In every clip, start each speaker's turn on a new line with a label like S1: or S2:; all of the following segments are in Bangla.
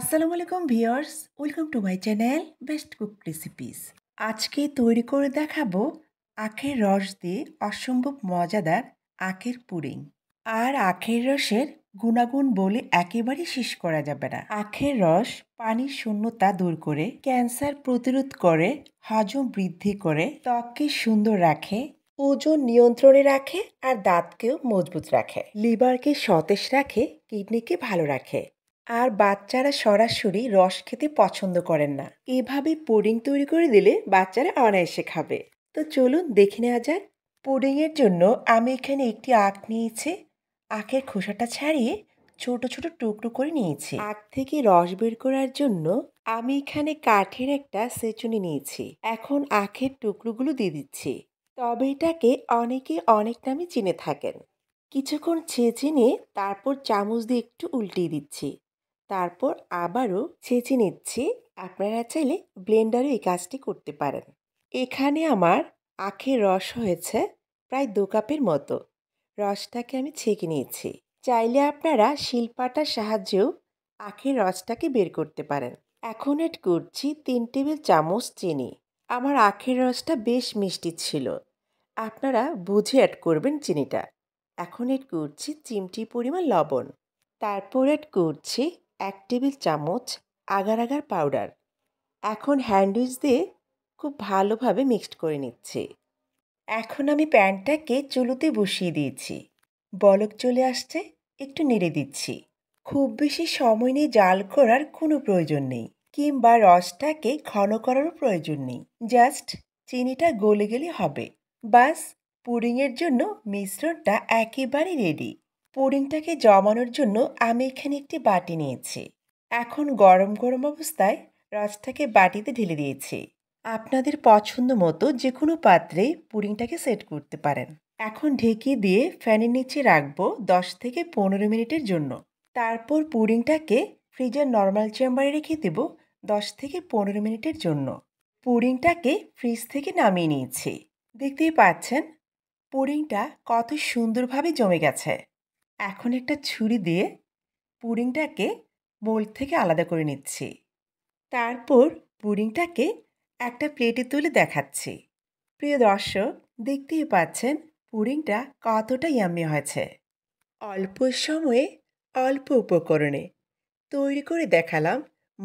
S1: আসসালামু আলাইকুম viewers welcome to my channel Best Cook Recipes আজকে তৈরি করে দেখাবো আখের রস দিয়ে অসম্ভব মজাদার আখের পুরিং আর আখের রসের গুণাগুণ বলে একেবারে শেষ করা যাবে না আখের রস পানির শূন্যতা দূর করে ক্যান্সার প্রতিরোধ করে হজম বৃদ্ধি করে ত্বককে সুন্দর রাখে ওজন নিয়ন্ত্রণে রাখে আর দাঁতকেও মজবুত রাখে লিভারকে সতেজ রাখে কিডনিকে ভালো রাখে আর বাচ্চারা সরাসরি রস খেতে পছন্দ করেন না এভাবে পুডিং তৈরি করে দিলে বাচ্চারা অনায়াসে খাবে তো চলুন দেখে নেওয়া যাক পুডিংয়ের জন্য আমি এখানে একটি আখ নিয়েছি আখের খোসাটা ছাড়িয়ে ছোট ছোট টুকরো করে নিয়েছি আখ থেকে রস বের করার জন্য আমি এখানে কাঠের একটা সেচুনি নিয়েছি এখন আখের টুকরোগুলো দিয়ে দিচ্ছি তবে এটাকে অনেকে অনেক নামে চিনে থাকেন কিছুক্ষণ ছেঁচে নিয়ে তারপর চামচ দিয়ে একটু উল্টিয়ে দিচ্ছি তারপর আবারও ছেঁচে নিচ্ছি আপনারা চাইলে ব্লেন্ডারে এই কাজটি করতে পারেন এখানে আমার আখের রস হয়েছে প্রায় দু কাপের মতো রসটাকে আমি ছেঁকে নিয়েছি চাইলে আপনারা শিলপাটার সাহায্যেও আখের রসটাকে বের করতে পারেন এখন এড করছি তিন টেবিল চামচ চিনি আমার আখের রসটা বেশ মিষ্টি ছিল আপনারা বুঝে অ্যাড করবেন চিনিটা এখন এড করছি চিমটি পরিমাণ লবণ তারপর এড করছি এক টেবিল চামচ আগার আগার পাউডার এখন হ্যান্ডউইচ দিয়ে খুব ভালোভাবে মিক্সড করে নিচ্ছে এখন আমি প্যানটাকে চুলোতে বসিয়ে দিয়েছি বলক চলে আসছে একটু নেড়ে দিচ্ছি খুব বেশি সময় নিয়ে জাল করার কোনো প্রয়োজন নেই কিংবা রসটাকে ঘন করারও প্রয়োজন নেই জাস্ট চিনিটা গলে গেলে হবে বাস পুডিংয়ের জন্য মিশ্রণটা একেবারে রেডি পুডিংটাকে জমানোর জন্য আমি এখানে একটি বাটি নিয়েছি এখন গরম গরম অবস্থায় রসটাকে বাটিতে ঢেলে দিয়েছি আপনাদের পছন্দ মতো যে কোনো পাত্রে পুডিংটাকে সেট করতে পারেন এখন ঢেকে দিয়ে ফ্যানের নিচে রাখবো দশ থেকে পনেরো মিনিটের জন্য তারপর পুডিংটাকে ফ্রিজের নর্মাল চেম্বারে রেখে দেব দশ থেকে পনেরো মিনিটের জন্য পুডিংটাকে ফ্রিজ থেকে নামিয়ে নিয়েছি দেখতেই পাচ্ছেন পুডিংটা কত সুন্দরভাবে জমে গেছে এখন একটা ছুরি দিয়ে পুডিংটাকে মোল থেকে আলাদা করে নিচ্ছি তারপর পুডিংটাকে একটা প্লেটে তুলে দেখাচ্ছি প্রিয় দর্শক দেখতেই পাচ্ছেন পুডিংটা কতটা ইয়াম্মি হয়েছে অল্প সময়ে অল্প উপকরণে তৈরি করে দেখালাম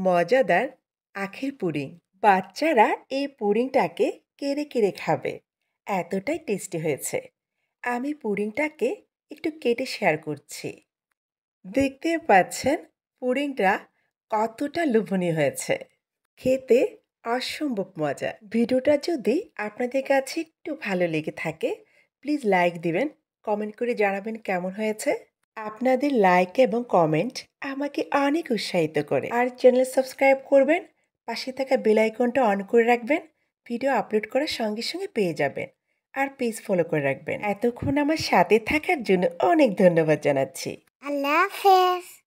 S1: মজাদার আখের পুডিং বাচ্চারা এই পুডিংটাকে কেড়ে কেড়ে খাবে এতটাই টেস্টি হয়েছে আমি পুডিংটাকে একটু কেটে শেয়ার করছি দেখতে পাচ্ছেন পুরিংটা কতটা লোভনীয় হয়েছে খেতে অসম্ভব মজা ভিডিওটা যদি আপনাদের কাছে একটু ভালো লেগে থাকে প্লিজ লাইক দিবেন কমেন্ট করে জানাবেন কেমন হয়েছে আপনাদের লাইক এবং কমেন্ট আমাকে অনেক উৎসাহিত করে আর চ্যানেল সাবস্ক্রাইব করবেন পাশে থাকা বেলাইকনটা অন করে রাখবেন ভিডিও আপলোড করার সঙ্গে সঙ্গে পেয়ে যাবেন আর পেজ ফলো করে রাখবেন এতক্ষণ আমার সাথে থাকার জন্য অনেক ধন্যবাদ জানাচ্ছি আল্লাহ হাফেজ